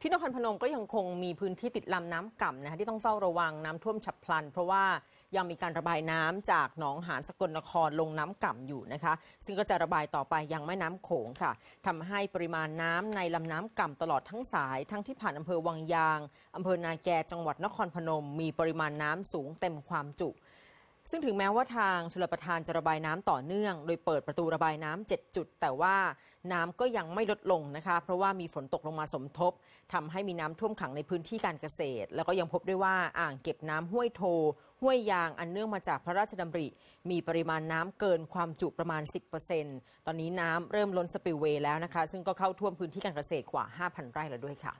ที่นครพนมก็ยังคงมีพื้นที่ติดลำน้ำก่ำนะคะที่ต้องเฝ้าระวังน้ำท่วมฉับพลัน เพราะว่ายังมีการระบายน้ำจากหนองหานสกลนครลงน้ำก่ำอยู่นะคะซึ่งก็จะระบายต่อไปยังแม่น้ำโขงค่ะทำให้ปริมาณน้ำในลำน้ำก่ำตลอดทั้งสาย ทั้งที่ผ่านอำเภอวังยางอำเภอนาแกจังหวัดนครพนม มีปริมาณน้ำสูงเต็มความจุซึ่งถึงแม้ว่าทางชลประทานจะระบายน้ำต่อเนื่อง โดยเปิดประตูระบายน้ำ7จุด แต่ว่าน้ำก็ยังไม่ลดลงนะคะ เพราะว่ามีฝนตกลงมาสมทบ ทำให้มีน้ำท่วมขังในพื้นที่การเกษตร แล้วก็ยังพบด้วยว่าอ่างเก็บน้ำห้วยโท ห้วยยางอันเนื่องมาจากพระราชดำริ มีปริมาณน้ำเกินความจุประมาณ 10%ตอนนี้น้ำเริ่มล้นสปิลเวย์แล้วนะคะซึ่งก็เข้าท่วมพื้นที่การเกษตรกว่า 5,000 ไร่แล้วด้วยค่ะ